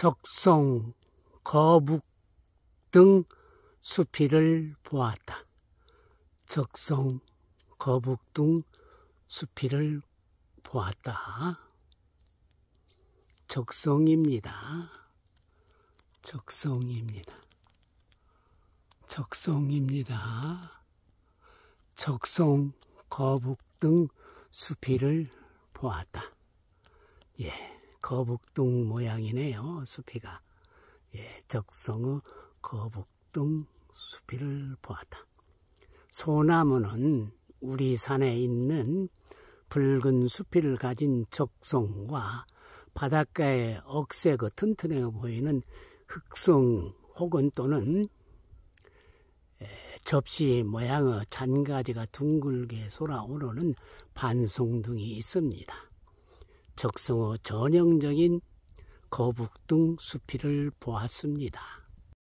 적성, 거북 등 수필을 보았다. 적성, 거북 등 수필을 보았다. 적성입니다. 적성입니다. 적성입니다. 적성, 거북 등 수필을 보았다. 거북동 모양이네요. 숲이가. 예, 적성의 거북동 숲이를 보았다. 소나무는 우리 산에 있는 붉은 수피를 가진 적송과 바닷가의 억새그 튼튼해 보이는 흑송 혹은 또는 예, 접시 모양의 잔가지가 둥글게 솟아오르는 반송 등이 있습니다. 적성어 전형적인 거북등 수필을 보았습니다.